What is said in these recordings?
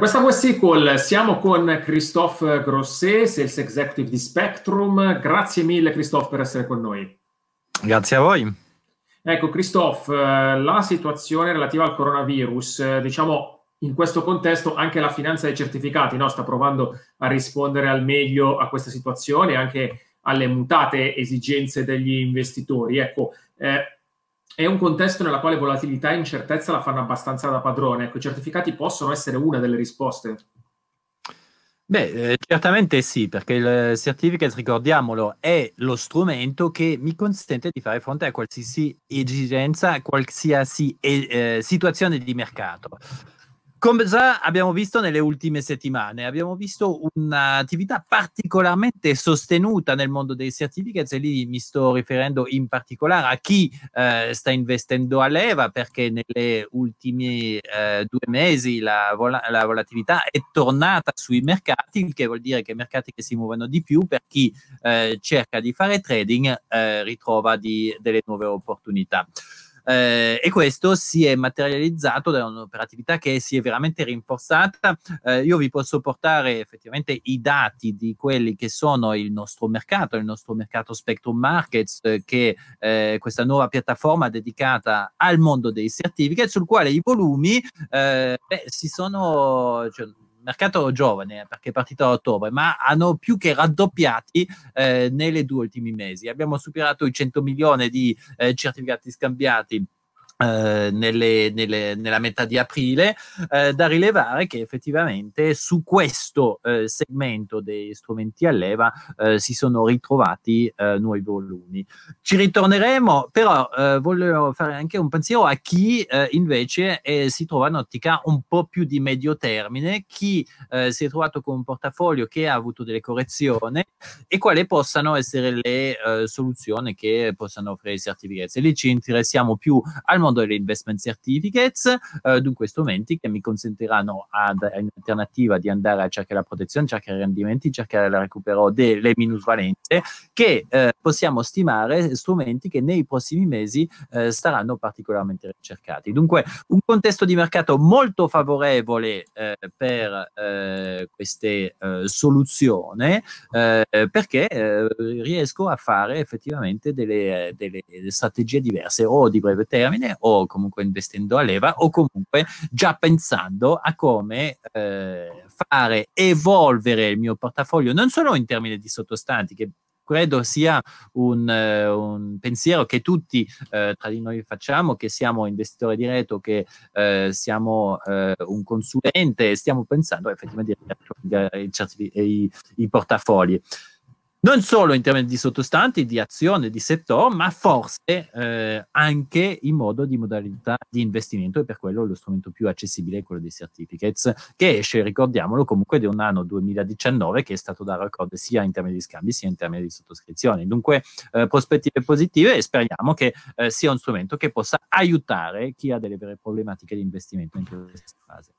questa web siamo con Christophe Grosset, sales executive di Spectrum. Grazie mille Christophe per essere con noi. Grazie a voi. Ecco Christophe, eh, la situazione relativa al coronavirus, eh, diciamo in questo contesto anche la finanza dei certificati no? sta provando a rispondere al meglio a questa situazione, anche alle mutate esigenze degli investitori. Ecco, eh, è un contesto nella quale volatilità e incertezza la fanno abbastanza da padrone. Ecco, i certificati possono essere una delle risposte. Beh, eh, certamente sì, perché il eh, certificate, ricordiamolo, è lo strumento che mi consente di fare fronte a qualsiasi esigenza, a qualsiasi eh, eh, situazione di mercato. Come già abbiamo visto nelle ultime settimane, abbiamo visto un'attività particolarmente sostenuta nel mondo dei certificates e lì mi sto riferendo in particolare a chi eh, sta investendo a leva perché nelle ultime eh, due mesi la, vol- la, volatilità è tornata sui mercati, il che vuol dire che i mercati che si muovono di più per chi eh, cerca di fare trading eh, ritrova di, delle nuove opportunità eh, e questo si è materializzato da un'operatività che si è veramente rinforzata. Eh, io vi posso portare effettivamente i dati di quelli che sono il nostro mercato, il nostro mercato Spectrum Markets, eh, che è eh, questa nuova piattaforma dedicata al mondo dei certificate, sul quale i volumi eh, beh, si sono... Cioè, mercato giovane eh, perché è partito a ottobre, ma hanno più che raddoppiati eh, nelle due ultimi mesi. Abbiamo superato i 100 milioni di eh, certificati scambiati eh, nelle, nelle, nella metà di aprile, eh, da rilevare che effettivamente su questo eh, segmento degli strumenti a leva eh, si sono ritrovati eh, nuovi volumi. Ci ritorneremo, però eh, voglio fare anche un pensiero a chi invece si trova in ottica un po' più di medio termine, chi si è trovato con un portafoglio che ha avuto delle correzioni e quali possano essere le soluzioni che possano offrire i certificati. Lì ci interessiamo più al momento modo le investment certificates, eh, dunque strumenti che mi consentiranno ad, in alternativa di andare a cercare la protezione, cercare i rendimenti, cercare il recupero delle minusvalenze che eh, possiamo stimare strumenti che nei prossimi mesi eh, saranno particolarmente ricercati. Dunque un contesto di mercato molto favorevole eh, per eh, queste eh, soluzioni eh, perché eh, riesco a fare effettivamente delle, delle strategie diverse o di breve termine o comunque investendo a leva o comunque già pensando a come eh, fare evolvere il mio portafoglio, non solo in termini di sottostanti, che credo sia un, eh, un, pensiero che tutti eh, tra di noi facciamo, che siamo investitore diretto, che eh, siamo eh, un consulente e stiamo pensando effettivamente ai, ai, ai portafogli non solo in termini di sottostanti, di azione, di settore, ma forse eh, anche in modo di modalità di investimento e per quello lo strumento più accessibile è quello dei certificates, che esce, ricordiamolo, comunque di un anno 2019 che è stato da record sia in termini di scambi sia in termini di sottoscrizioni. Dunque eh, prospettive positive e speriamo che eh, sia un strumento che possa aiutare chi ha delle vere problematiche di investimento in questa fase.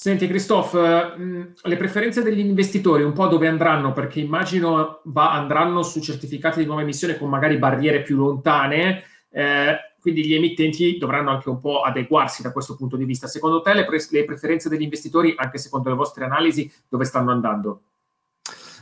Senti Christophe, eh, mm, le preferenze degli investitori un po' dove andranno? Perché immagino va, andranno su certificati di nuova emissione con magari barriere più lontane, eh, quindi gli emittenti dovranno anche un po' adeguarsi da questo punto di vista. Secondo te le, pre- le preferenze degli investitori, anche secondo le vostre analisi, dove stanno andando?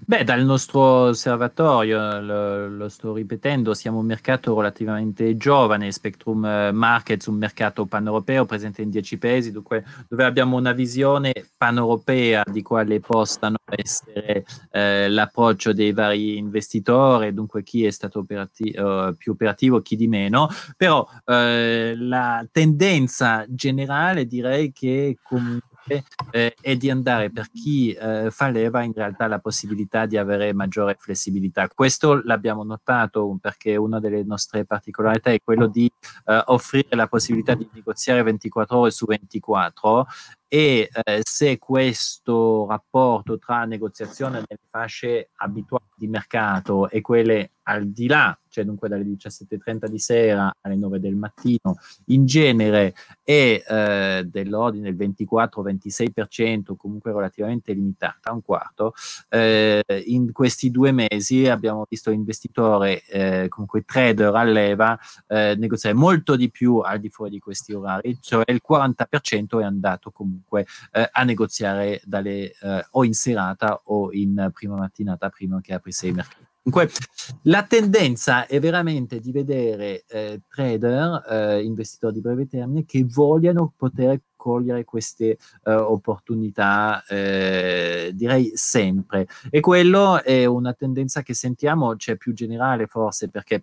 Beh, dal nostro osservatorio, lo, lo, sto ripetendo, siamo un mercato relativamente giovane, Spectrum eh, Markets, un mercato paneuropeo presente in 10 paesi, dunque, dove abbiamo una visione paneuropea di quale possano essere eh, l'approccio dei vari investitori, dunque chi è stato operati- eh, più operativo, chi di meno, però eh, la tendenza generale direi che comunque eh, e di andare per chi eh, fa leva in realtà la possibilità di avere maggiore flessibilità. Questo l'abbiamo notato perché una delle nostre particolarità è quello di eh, offrire la possibilità di negoziare 24 ore su 24 e eh, se questo rapporto tra negoziazione nelle fasce abituali di mercato e quelle al di là cioè dunque dalle 17.30 di sera alle 9 del mattino, in genere è eh, dell'ordine del 24-26%, comunque relativamente limitata, un quarto. Eh, in questi due mesi abbiamo visto investitore, eh, comunque trader a leva, eh, negoziare molto di più al di fuori di questi orari, cioè il 40% è andato comunque eh, a negoziare dalle, eh, o in serata o in prima mattinata prima che aprisse i mercati. Dunque, la tendenza è veramente di vedere eh, trader, eh, investitori di breve termine, che vogliano poter cogliere queste eh, opportunità, eh, direi sempre. E quello è una tendenza che sentiamo, cioè, più generale forse, perché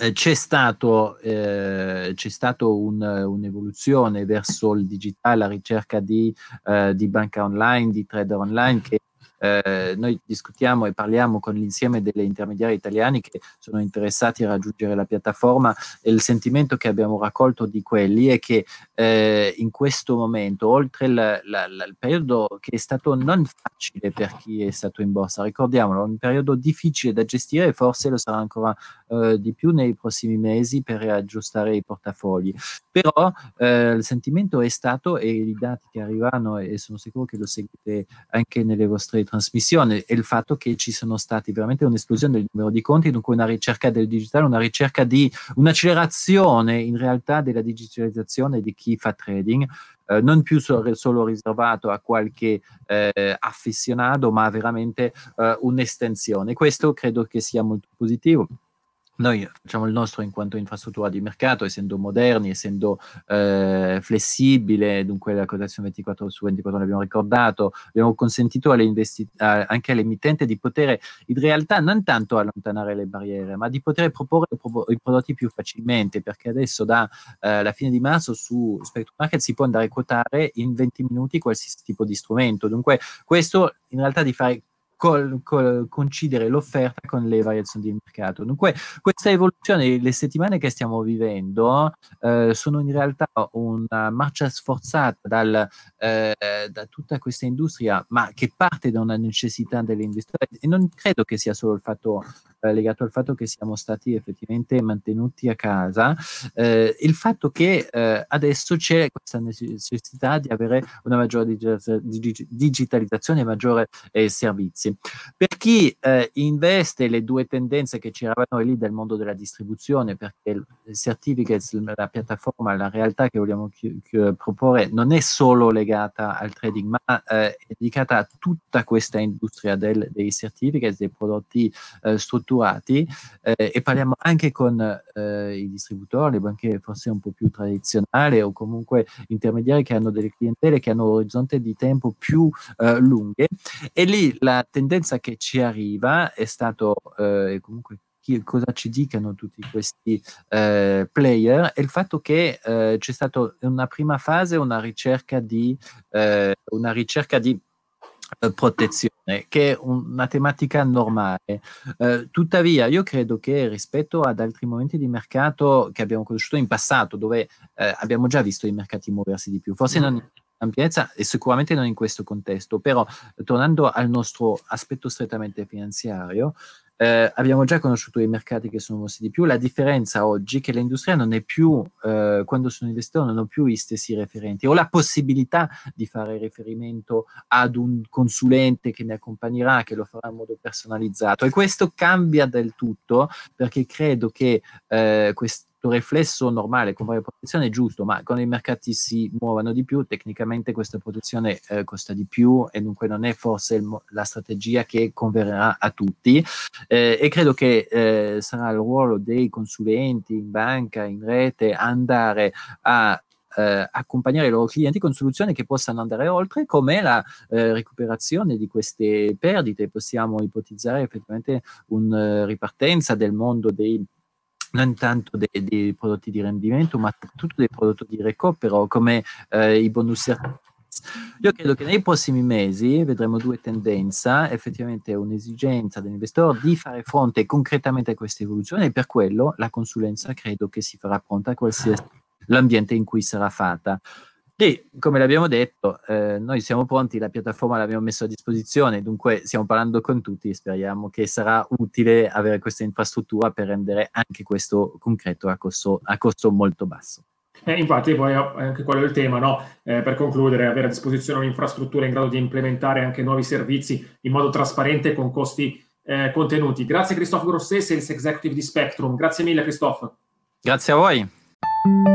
eh, c'è, stato, eh, c'è stato un, un'evoluzione verso il digitale, la ricerca di, eh, di banca online, di trader online che eh, noi discutiamo e parliamo con l'insieme delle intermediari italiani che sono interessati a raggiungere la piattaforma e il sentimento che abbiamo raccolto di quelli è che eh, in questo momento, oltre la, la, la, il periodo che è stato non facile per chi è stato in borsa, ricordiamolo, un periodo difficile da gestire e forse lo sarà ancora eh, di più nei prossimi mesi per aggiustare i portafogli. Però eh, il sentimento è stato, e i dati che arrivano, e sono sicuro che lo seguite anche nelle vostre trasmissioni, è il fatto che ci sono stati veramente un'esplosione del numero di conti, dunque una ricerca del digitale, una ricerca di un'accelerazione in realtà della digitalizzazione di chi fa trading. Eh, non più solo riservato a qualche eh, affezionato, ma veramente eh, un'estensione. Questo credo che sia molto positivo noi facciamo il nostro in quanto infrastruttura di mercato, essendo moderni, essendo eh, flessibile, dunque la quotazione 24 su 24 l'abbiamo ricordato, abbiamo consentito alle investi- a, anche all'emittente di poter in realtà non tanto allontanare le barriere, ma di poter proporre pro- i prodotti più facilmente, perché adesso dalla eh, fine di marzo su Spectrum Market si può andare a quotare in 20 minuti qualsiasi tipo di strumento, dunque questo in realtà di fare col, col, coincidere l'offerta con le variazioni di mercato. Dunque, questa evoluzione, le settimane che stiamo vivendo, eh, sono in realtà una marcia sforzata dal, eh, da tutta questa industria, ma che parte da una necessità dell'industria. E non credo che sia solo il fatto eh, legato al fatto che siamo stati effettivamente mantenuti a casa, eh, il fatto che eh, adesso c'è questa necessità di avere una maggiore dig- digitalizzazione e maggiore eh, servizi. Per chi eh, investe le due tendenze che c'erano lì del mondo della distribuzione, perché il certificates, la piattaforma, la realtà che vogliamo chi- chi- proporre non è solo legata al trading, ma eh, è dedicata a tutta questa industria del, dei certificates, dei prodotti strutturati abituati eh, e parliamo anche con eh, i distributori, le banche forse un po' più tradizionali o comunque intermediari che hanno delle clientele che hanno orizzonte di tempo più eh, lunghe e lì la tendenza che ci arriva è stato eh, comunque cosa ci dicano tutti questi eh, player è il fatto che eh, c'è stata una prima fase, una ricerca di, eh, una ricerca di eh, protezione, che è una tematica normale. Eh, tuttavia, io credo che rispetto ad altri momenti di mercato che abbiamo conosciuto in passato, dove eh, abbiamo già visto i mercati muoversi di più, forse non mm. in ampiezza e sicuramente non in questo contesto, però tornando al nostro aspetto strettamente finanziario, eh, abbiamo già conosciuto i mercati che sono mossi di più, la differenza oggi è che l'industria non è più, eh, quando sono investitore, non ho più gli stessi referenti, ho la possibilità di fare riferimento ad un consulente che mi accompagnerà, che lo farà in modo personalizzato e questo cambia del tutto perché credo che eh, questa tuo riflesso normale comprare protezione è giusto, ma quando i mercati si muovono di più, tecnicamente questa protezione eh, costa di più e dunque non è forse il, la strategia che converrà a tutti. Eh, e credo che eh, sarà il ruolo dei consulenti in banca, in rete, andare a eh, accompagnare i loro clienti con soluzioni che possano andare oltre, come la eh, recuperazione di queste perdite. Possiamo ipotizzare effettivamente una eh, ripartenza del mondo dei non tanto dei, dei, prodotti di rendimento, ma soprattutto dei prodotti di recupero come eh, i bonus io credo che nei prossimi mesi vedremo due tendenze, effettivamente un'esigenza dell'investore di fare fronte concretamente a questa evoluzione e per quello la consulenza credo che si farà pronta a qualsiasi l'ambiente in cui sarà fatta. Sì, come l'abbiamo detto, eh, noi siamo pronti, la piattaforma l'abbiamo messa a disposizione, dunque stiamo parlando con tutti, speriamo che sarà utile avere questa infrastruttura per rendere anche questo concreto a costo, a costo molto basso. Eh, infatti poi oh, anche quello è il tema, no? eh, per concludere, avere a disposizione un'infrastruttura in grado di implementare anche nuovi servizi in modo trasparente e con costi eh, contenuti. Grazie Christophe Grosset, Sales Executive di Spectrum. Grazie mille Christophe. Grazie a voi.